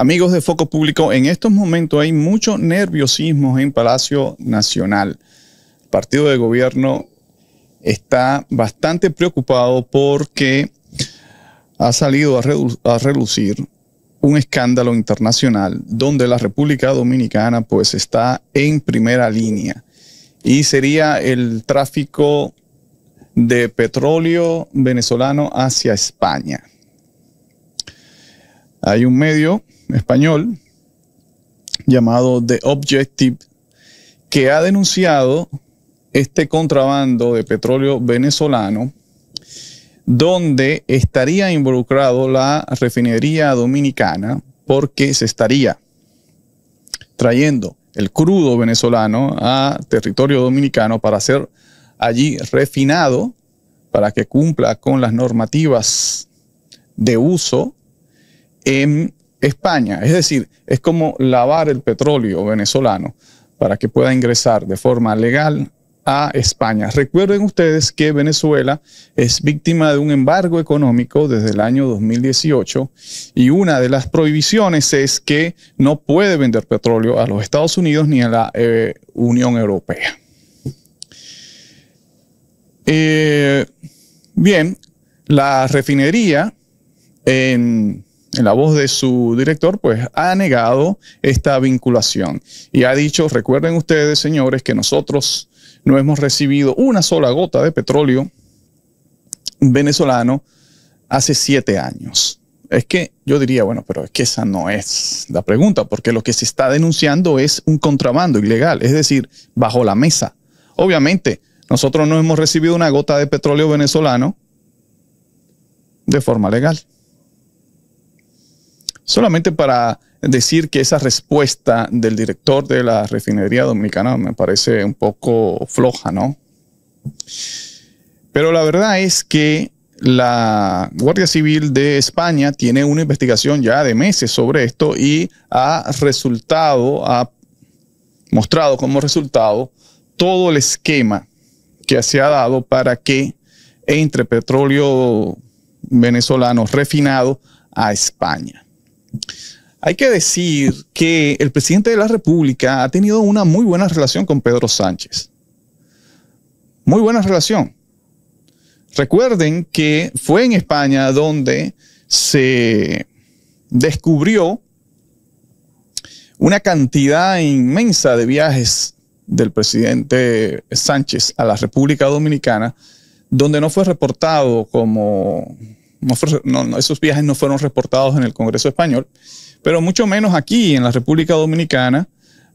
Amigos de Foco Público, en estos momentos hay mucho nerviosismo en Palacio Nacional. El partido de gobierno está bastante preocupado porque ha salido a, relucir un escándalo internacional donde la República Dominicana pues está en primera línea y sería el tráfico de petróleo venezolano hacia España. Hay un medio español llamado The Objective, que ha denunciado este contrabando de petróleo venezolano, donde estaría involucrado la refinería dominicana, porque se estaría trayendo el crudo venezolano a territorio dominicano para ser allí refinado, para que cumpla con las normativas de uso en España. Es decir, es como lavar el petróleo venezolano para que pueda ingresar de forma legal a España. Recuerden ustedes que Venezuela es víctima de un embargo económico desde el año 2018 y una de las prohibiciones es que no puede vender petróleo a los Estados Unidos ni a la eh, Unión Europea. Eh, bien, la refinería en en la voz de su director, pues ha negado esta vinculación y ha dicho, recuerden ustedes, señores, que nosotros no hemos recibido una sola gota de petróleo venezolano hace siete años. Es que yo diría, bueno, pero es que esa no es la pregunta, porque lo que se está denunciando es un contrabando ilegal, es decir, bajo la mesa. Obviamente, nosotros no hemos recibido una gota de petróleo venezolano de forma legal solamente para decir que esa respuesta del director de la refinería dominicana me parece un poco floja, ¿no? Pero la verdad es que la Guardia Civil de España tiene una investigación ya de meses sobre esto y ha resultado, ha mostrado como resultado todo el esquema que se ha dado para que entre petróleo venezolano refinado a España. Hay que decir que el presidente de la República ha tenido una muy buena relación con Pedro Sánchez. Muy buena relación. Recuerden que fue en España donde se descubrió una cantidad inmensa de viajes del presidente Sánchez a la República Dominicana, donde no fue reportado como, esos viajes no fueron reportados en el Congreso Español pero mucho menos aquí en la República Dominicana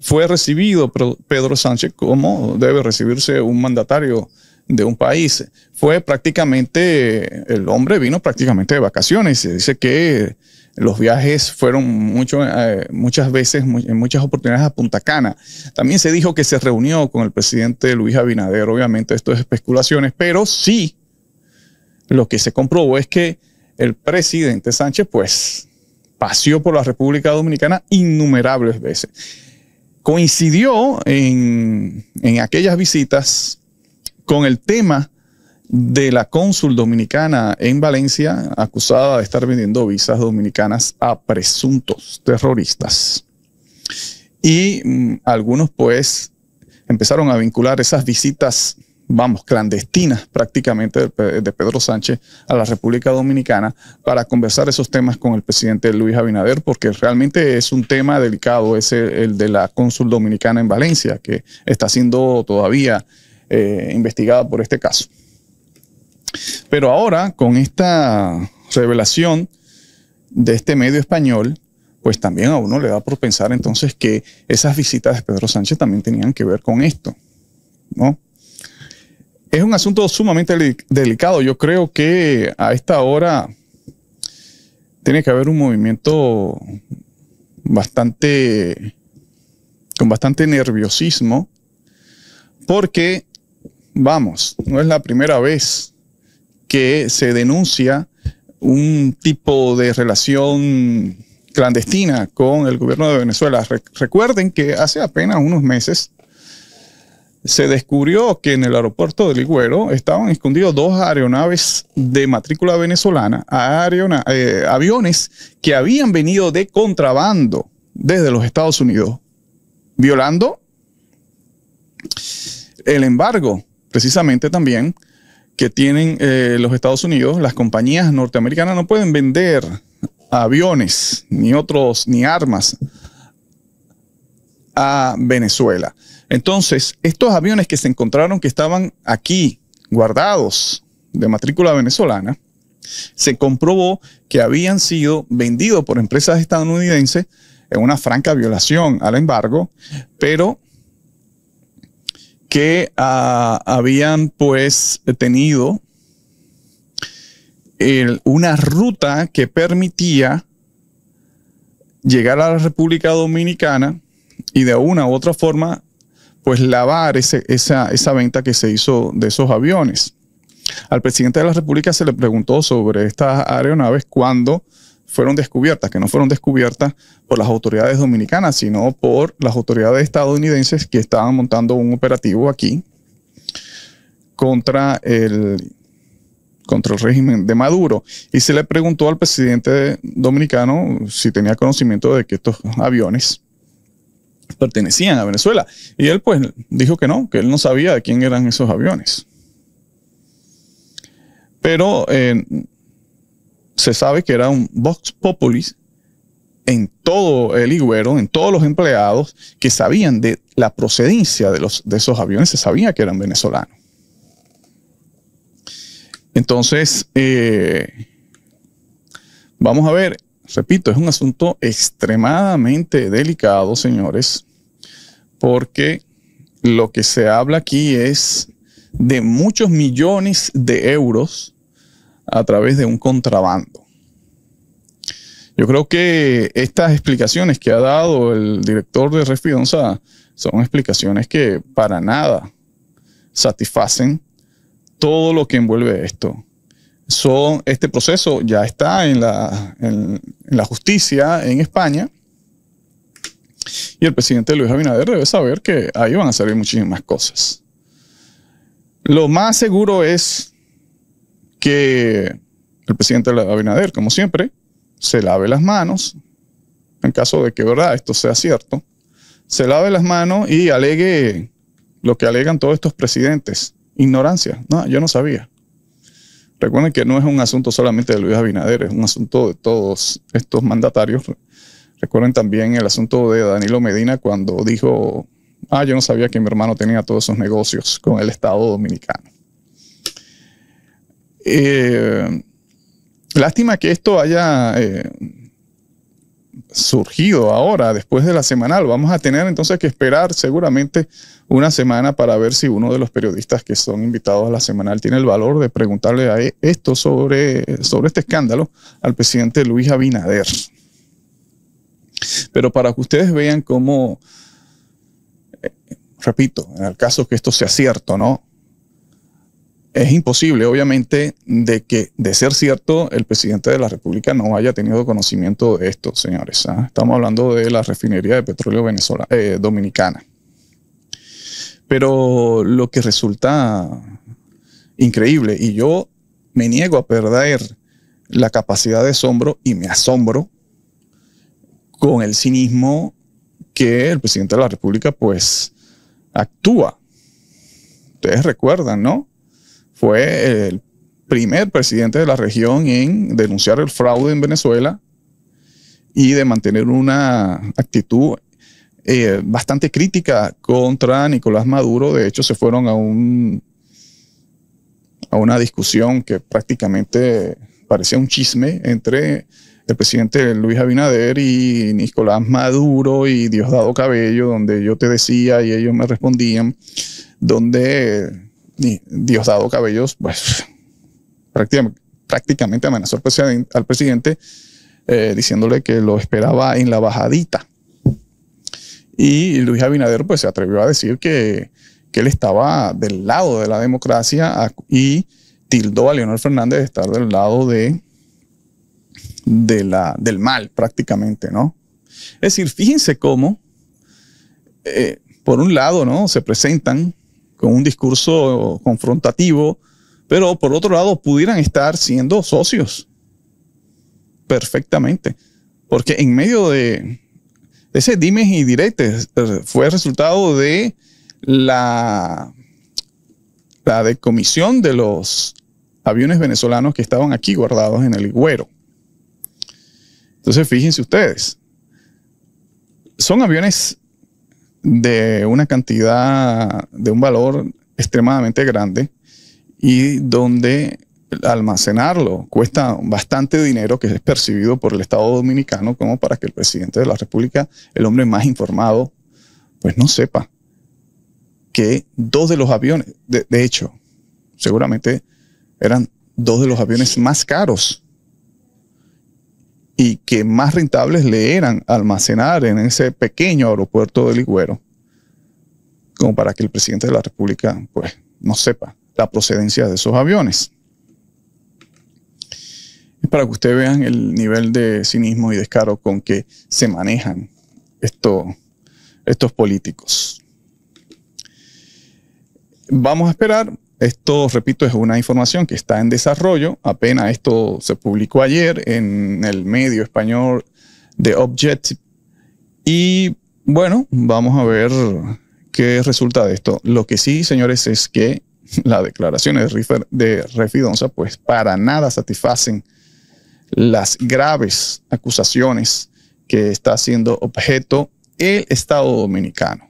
fue recibido Pedro Sánchez como debe recibirse un mandatario de un país. Fue prácticamente, el hombre vino prácticamente de vacaciones. Se dice que los viajes fueron mucho, eh, muchas veces, en muchas oportunidades a Punta Cana. También se dijo que se reunió con el presidente Luis Abinader. Obviamente esto es especulaciones, pero sí, lo que se comprobó es que el presidente Sánchez, pues, paseó por la República Dominicana innumerables veces. Coincidió en, aquellas visitas con el tema de la cónsul dominicana en Valencia, acusada de estar vendiendo visas dominicanas a presuntos terroristas. Y mm, algunos pues empezaron a vincular esas visitas vamos, clandestinas prácticamente de Pedro Sánchez a la República Dominicana para conversar esos temas con el presidente Luis Abinader, porque realmente es un tema delicado, es el, de la cónsul dominicana en Valencia, que está siendo todavía eh, investigada por este caso. Pero ahora, con esta revelación de este medio español, pues también a uno le da por pensar entonces que esas visitas de Pedro Sánchez también tenían que ver con esto, ¿no? es un asunto sumamente delicado. Yo creo que a esta hora tiene que haber un movimiento bastante con bastante nerviosismo porque vamos, no es la primera vez que se denuncia un tipo de relación clandestina con el gobierno de Venezuela. recuerden que hace apenas unos meses se descubrió que en el aeropuerto del Ligüero estaban escondidos dos aeronaves de matrícula venezolana, eh, aviones que habían venido de contrabando desde los Estados Unidos, violando el embargo, precisamente también, que tienen eh, los Estados Unidos. Las compañías norteamericanas no pueden vender aviones, ni otros, ni armas a Venezuela. Entonces, estos aviones que se encontraron que estaban aquí guardados de matrícula venezolana, se comprobó que habían sido vendidos por empresas estadounidenses en una franca violación al embargo, pero que ah, habían pues tenido una ruta que permitía llegar a la República Dominicana y de una u otra forma pues lavar esa, esa venta que se hizo de esos aviones. Al presidente de la República se le preguntó sobre estas aeronaves cuando fueron descubiertas, que no fueron descubiertas por las autoridades dominicanas, sino por las autoridades estadounidenses que estaban montando un operativo aquí contra el, contra el régimen de Maduro. Y se le preguntó al presidente dominicano si tenía conocimiento de que estos aviones pertenecían a Venezuela. Y él pues dijo que no, que él no sabía de quién eran esos aviones. Pero eh, se sabe que era un Vox Populis en todo el Iguero, en todos los empleados que sabían de la procedencia de, los, de esos aviones, se sabía que eran venezolanos. Entonces, eh, vamos a ver, Repito, es un asunto extremadamente delicado, señores, porque lo que se habla aquí es de muchos millones de euros a través de un contrabando. Yo creo que estas explicaciones que ha dado el director de Refidonza son explicaciones que para nada satisfacen todo lo que envuelve esto son, este proceso ya está en la, justicia en España. Y el presidente Luis Abinader debe saber que ahí van a salir muchísimas cosas. Lo más seguro es que el presidente Abinader, como siempre, se lave las manos, en caso de que verdad esto sea cierto, se lave las manos y alegue lo que alegan todos estos presidentes, ignorancia. No, yo no sabía. Recuerden que no es un asunto solamente de Luis Abinader, es un asunto de todos estos mandatarios. Recuerden también el asunto de Danilo Medina cuando dijo, ah, yo no sabía que mi hermano tenía todos esos negocios con el Estado Dominicano. Eh, lástima que esto haya eh, surgido ahora, después de la semanal. Vamos a tener entonces que esperar seguramente una semana para ver si uno de los periodistas que son invitados a la semanal tiene el valor de preguntarle a e-, esto sobre, sobre este escándalo al presidente Luis Abinader. Pero para que ustedes vean cómo, eh, repito, en el caso que esto sea cierto, ¿no? es imposible, obviamente, de que, de ser cierto, el presidente de la República no haya tenido conocimiento de esto, señores. ¿ah? Estamos hablando de la refinería de petróleo eh, dominicana. Pero lo que resulta increíble, y yo me niego a perder la capacidad de asombro y me asombro con el cinismo que el presidente de la República pues actúa. Ustedes recuerdan, ¿no? fue el primer presidente de la región en denunciar el fraude en Venezuela y de mantener una actitud eh, bastante crítica contra Nicolás Maduro. De hecho, se fueron a, un, a una discusión que prácticamente parecía un chisme entre el presidente Luis Abinader y Nicolás Maduro y Diosdado Cabello, donde yo te decía y ellos me respondían, donde Diosdado Cabellos, pues prácticamente, amenazó al presidente, eh, diciéndole que lo esperaba en la bajadita. Y Luis Abinader pues se atrevió a decir que, él estaba del lado de la democracia y tildó a Leonel Fernández de estar del lado de, del mal prácticamente, ¿no? Es decir, fíjense cómo, eh, por un lado, ¿no? Se presentan con un discurso confrontativo, pero por otro lado pudieran estar siendo socios perfectamente, porque en medio de ese dimes y diretes eh, fue resultado de la, la decomisión de los aviones venezolanos que estaban aquí guardados en el güero. Entonces, fíjense ustedes, son aviones de una cantidad, de un valor extremadamente grande y donde almacenarlo cuesta bastante dinero que es percibido por el Estado dominicano como para que el presidente de la República, el hombre más informado, pues no sepa que dos de los aviones, de, hecho, seguramente eran dos de los aviones más caros y que más rentables le eran almacenar en ese pequeño aeropuerto de Ligüero, como para que el presidente de la República pues, no sepa la procedencia de esos aviones. Es para que ustedes vean el nivel de cinismo y descaro con que se manejan estos políticos. Vamos a esperar esto, repito, es una información que está en desarrollo. Apenas esto se publicó ayer en el medio español de Objective. Y bueno, vamos a ver qué resulta de esto. Lo que sí, señores, es que las declaraciones de, Refidonza pues para nada satisfacen las graves acusaciones que está siendo objeto el Estado Dominicano.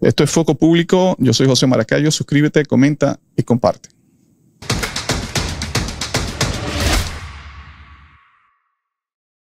Esto es Foco Público. Yo soy José Maracayo. Suscríbete, comenta y comparte.